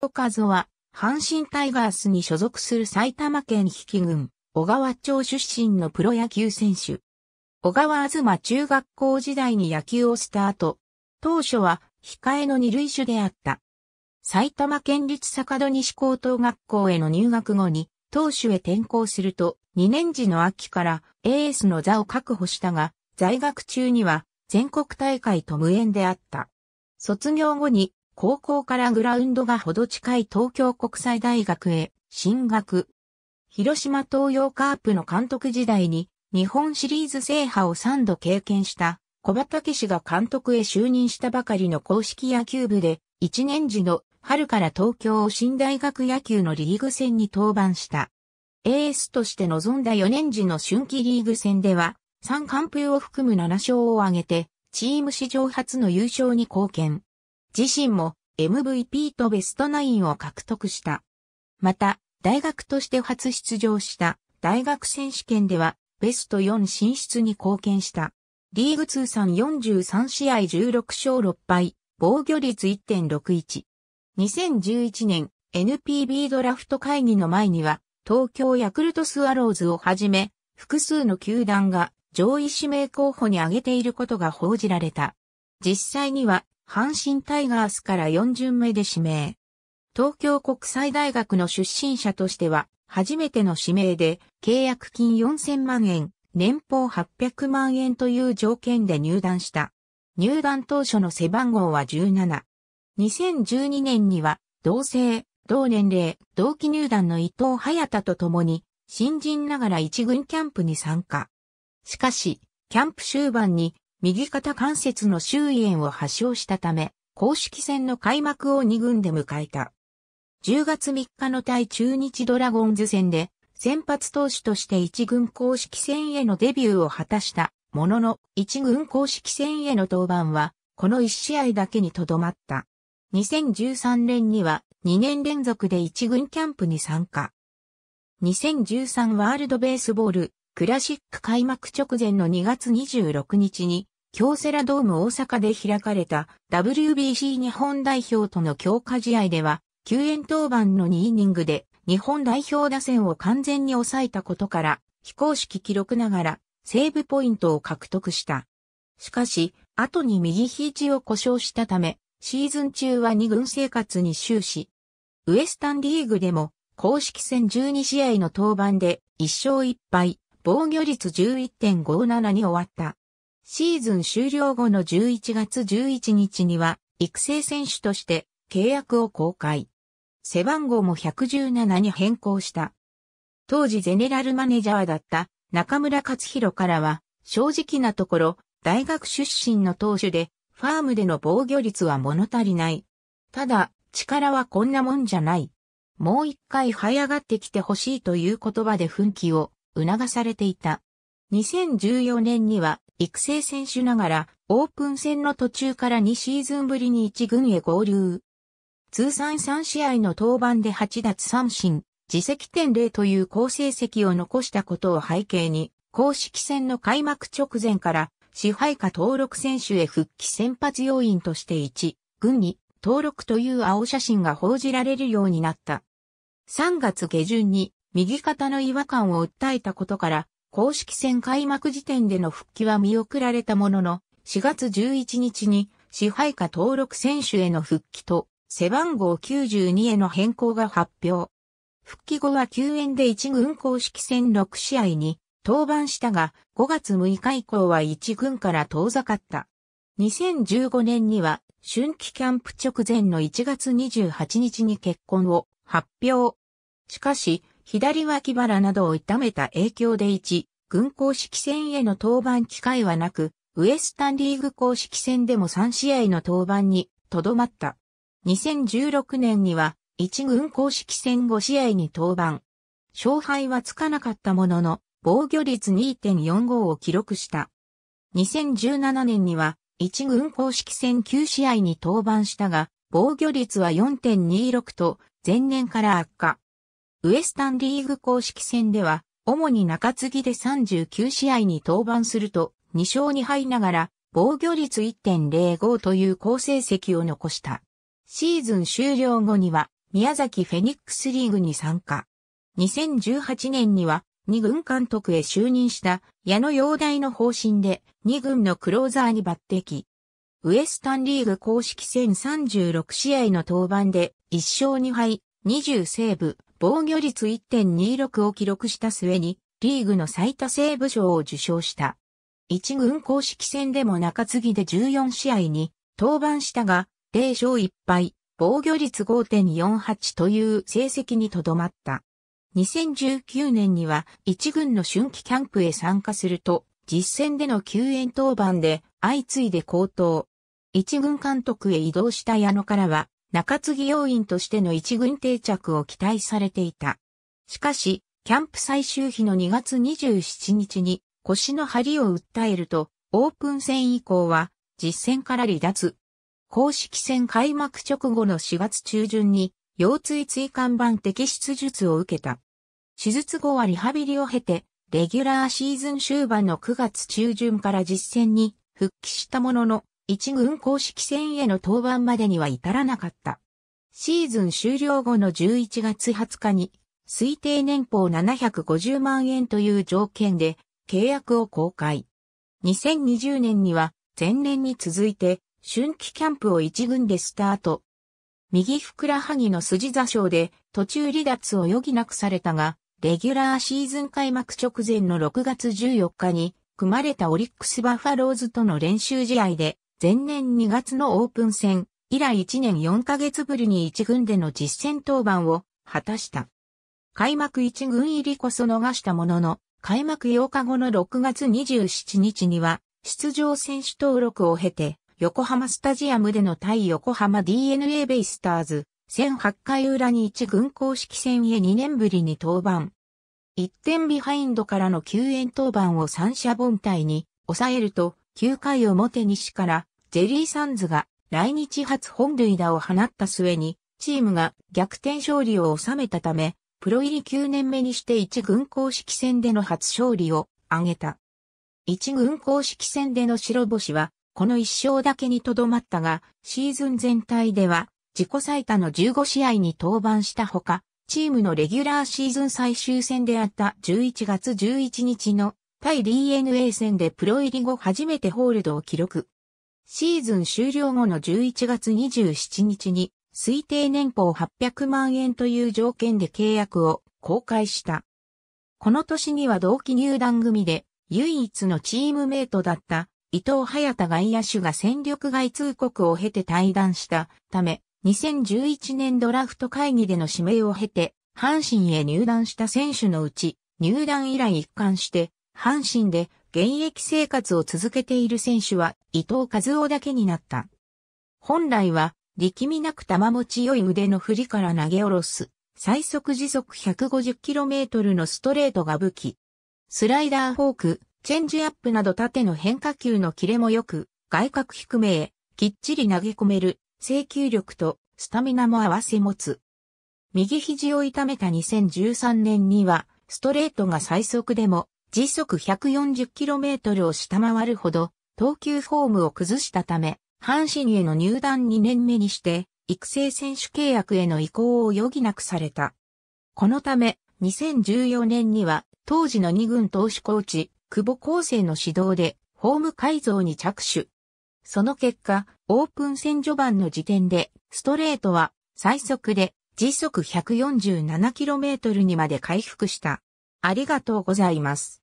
岡夫は、阪神タイガースに所属する埼玉県比企郡、小川町出身のプロ野球選手。小川あずま中学校時代に野球をスタート。当初は、控えの二塁手であった。埼玉県立坂戸西高等学校への入学後に、投手へ転校すると、2年時の秋からエースの座を確保したが、在学中には全国大会と無縁であった。卒業後に高校からグラウンドがほど近い東京国際大学へ進学。広島東洋カープの監督時代に日本シリーズ制覇を3度経験した小畑氏が監督へ就任したばかりの公式野球部で1年時の春から東京新大学野球のリーグ戦に登板した。エースとして臨んだ4年時の春季リーグ戦では3完封を含む7勝を挙げてチーム史上初の優勝に貢献。自身も MVP とベストナインを獲得した。また、大学として初出場した大学選手権ではベスト4進出に貢献した。リーグ通算43試合16勝6敗、防御率1.61。2011年 NPB ドラフト会議の前には東京ヤクルトスワローズをはじめ複数の球団が上位指名候補に挙げていることが報じられた。実際には阪神タイガースから4巡目で指名。東京国際大学の出身者としては、初めての指名で、契約金4000万円、年俸800万円という条件で入団した。入団当初の背番号は17。2012年には、同性、同年齢、同期入団の伊藤隼太と共に、新人ながら一軍キャンプに参加。しかし、キャンプ終盤に右肩関節の周囲炎を発症したため、公式戦の開幕を2軍で迎えた。10月3日の対中日ドラゴンズ戦で、先発投手として1軍公式戦へのデビューを果たしたものの、1軍公式戦への登板は、この1試合だけにとどまった。2013年には2年連続で1軍キャンプに参加。2013ワールドベースボールクラシック開幕直前の2月26日に、京セラドーム大阪で開かれた WBC 日本代表との強化試合では、救援登板の2イニングで日本代表打線を完全に抑えたことから、非公式記録ながらセーブポイントを獲得した。しかし、後に右肘を故障したため、シーズン中は2軍生活に終始。ウエスタンリーグでも公式戦12試合の登板で1勝1敗、防御率11.57に終わった。シーズン終了後の11月11日には、育成選手として契約を公開。背番号も117に変更した。当時ゼネラルマネージャーだった中村克弘からは、正直なところ、大学出身の投手で、ファームでの防御率は物足りない。ただ、力はこんなもんじゃない。もう一回這い上がってきてほしいという言葉で奮起を促されていた。2014年には育成選手ながらオープン戦の途中から2シーズンぶりに1軍へ合流。通算3試合の登板で8奪三振、自責点0という好成績を残したことを背景に、公式戦の開幕直前から支配下登録選手へ復帰先発要員として1、軍に登録という青写真が報じられるようになった。3月下旬に右肩の違和感を訴えたことから、公式戦開幕時点での復帰は見送られたものの、4月11日に支配下登録選手への復帰と、背番号92への変更が発表。復帰後は救援で1軍公式戦6試合に登板したが、5月6日以降は1軍から遠ざかった。2015年には、春季キャンプ直前の1月28日に結婚を発表。しかし、左脇腹などを痛めた影響で1、軍公式戦への登板機会はなく、ウエスタンリーグ公式戦でも3試合の登板にとどまった。2016年には1軍公式戦5試合に登板。勝敗はつかなかったものの、防御率2.45を記録した。2017年には1軍公式戦9試合に登板したが、防御率は4.26と前年から悪化。ウエスタンリーグ公式戦では、主に中継ぎで39試合に登板すると、2勝2敗ながら、防御率1.05という好成績を残した。シーズン終了後には、宮崎フェニックスリーグに参加。2018年には、2軍監督へ就任した矢野陽大の方針で2軍のクローザーに抜擢。ウエスタンリーグ公式戦36試合の登板で1勝2敗、20セーブ、防御率1.26を記録した末に、リーグの最多セーブ賞を受賞した。一軍公式戦でも中継ぎで14試合に登板したが、0勝1敗、防御率5.48という成績にとどまった。2019年には一軍の春季キャンプへ参加すると、実戦での救援登板で相次いで高騰。一軍監督へ移動した矢野からは、中継ぎ要員としての一軍定着を期待されていた。しかし、キャンプ最終日の2月27日に腰の張りを訴えると、オープン戦以降は実戦から離脱。公式戦開幕直後の4月中旬に腰椎椎間板摘出術を受けた。手術後はリハビリを経て、レギュラーシーズン終盤の9月中旬から実戦に復帰したものの、一軍公式戦への登板までには至らなかった。シーズン終了後の11月20日に、推定年俸750万円という条件で契約を公開。2020年には前年に続いて春季キャンプを一軍でスタート。右ふくらはぎの筋座傷で途中離脱を余儀なくされたが、レギュラーシーズン開幕直前の6月14日に組まれたオリックスバファローズとの練習試合で前年2月のオープン戦、以来1年4ヶ月ぶりに1軍での実戦登板を果たした。開幕1軍入りこそ逃したものの、開幕8日後の6月27日には、出場選手登録を経て、横浜スタジアムでの対横浜 DNA ベイスターズ、0 8回裏に1軍公式戦へ2年ぶりに登板。1点ビハインドからの救援登板を三者凡退に抑えると、9回表西からジェリー・サンズが来日初本塁打を放った末に、チームが逆転勝利を収めたため、プロ入り9年目にして一軍公式戦での初勝利を挙げた。一軍公式戦での白星は、この一勝だけにとどまったが、シーズン全体では、自己最多の15試合に登板したほか、チームのレギュラーシーズン最終戦であった11月11日の対 DNA 戦でプロ入り後初めてホールドを記録。シーズン終了後の11月27日に推定年俸800万円という条件で契約を公開した。この年には同期入団組で唯一のチームメイトだった伊藤隼太外野手が戦力外通告を経て退団したため、2011年ドラフト会議での指名を経て、阪神へ入団した選手のうち、入団以来一貫して、阪神で現役生活を続けている選手は伊藤和夫だけになった。本来は、力みなく玉持ち良い腕の振りから投げ下ろす、最速時速 150km のストレートが武器。スライダーフォーク、チェンジアップなど縦の変化球のキレも良く、外角低めへ、きっちり投げ込める、制球力と、スタミナも合わせ持つ。右肘を痛めた2013年には、ストレートが最速でも、時速 140km を下回るほど、投球フォームを崩したため、阪神への入団2年目にして、育成選手契約への移行を余儀なくされた。このため、2014年には、当時の2軍投手コーチ、久保厚生の指導で、ホーム改造に着手。その結果、オープン戦序盤の時点で、ストレートは最速で時速 147km にまで回復した。ありがとうございます。